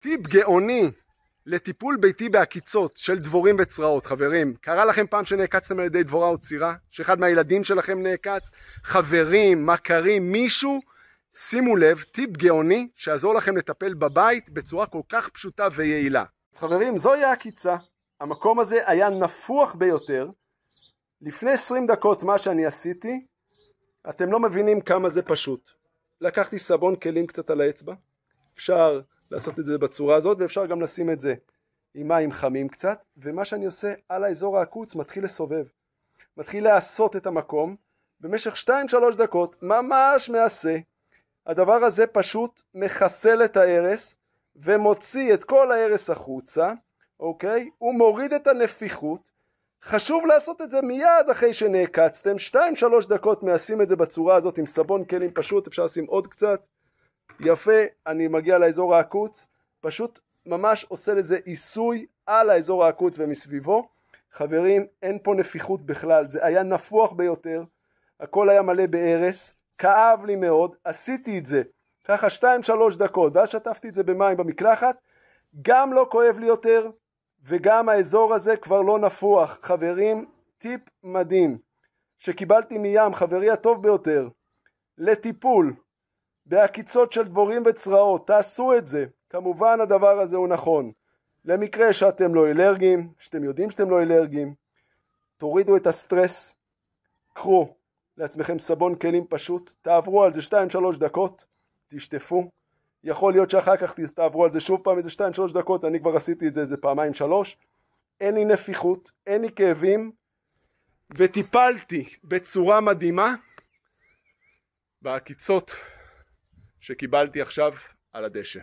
טיפ גאוני לטיפול ביתי בעקיצות של דבורים וצרעות. חברים, קרה לכם פעם שנעקצתם על ידי דבורה או צירה? שאחד מהילדים שלכם נעקץ? חברים, מכרים, מישהו? שימו לב, טיפ גאוני שיעזור לכם לטפל בבית בצורה כל כך פשוטה ויעילה. אז חברים, זוהי העקיצה. המקום הזה היה נפוח ביותר. לפני 20 דקות מה שאני עשיתי, אתם לא מבינים כמה זה פשוט. לקחתי סבון כלים קצת על האצבע, אפשר לעשות את זה בצורה הזאת ואפשר גם לשים את זה עם מים חמים קצת ומה שאני עושה על האזור העקוץ מתחיל לסובב מתחיל לעשות את המקום במשך 2-3 דקות ממש מעשה הדבר הזה פשוט מחסל את ההרס ומוציא את כל ההרס החוצה אוקיי? הוא מוריד את הנפיחות חשוב לעשות את זה מיד אחרי שנעקצתם, 2-3 דקות מעשים את זה בצורה הזאת עם סבון כלים פשוט, אפשר לשים עוד קצת יפה, אני מגיע לאזור העקוץ, פשוט ממש עושה לזה עיסוי על האזור העקוץ ומסביבו. חברים, אין פה נפיחות בכלל, זה היה נפוח ביותר, הכל היה מלא בארס, כאב לי מאוד, עשיתי את זה ככה 2-3 דקות, ואז שטפתי את זה במים במקלחת, גם לא כואב לי יותר, וגם האזור הזה כבר לא נפוח. חברים, טיפ מדהים שקיבלתי מים, חברי הטוב ביותר, לטיפול. בעקיצות של דבורים וצרעות, תעשו את זה. כמובן הדבר הזה הוא נכון. למקרה שאתם לא אלרגיים, שאתם יודעים שאתם לא אלרגיים, תורידו את הסטרס, קחו לעצמכם סבון כלים פשוט, תעברו על זה 2-3 דקות, תשטפו, יכול להיות שאחר כך תעברו על זה שוב פעם איזה 2-3 דקות, אני כבר עשיתי את זה איזה פעמיים שלוש, אין לי נפיחות, אין לי כאבים, וטיפלתי בצורה מדהימה בעקיצות שקיבלתי עכשיו על הדשא.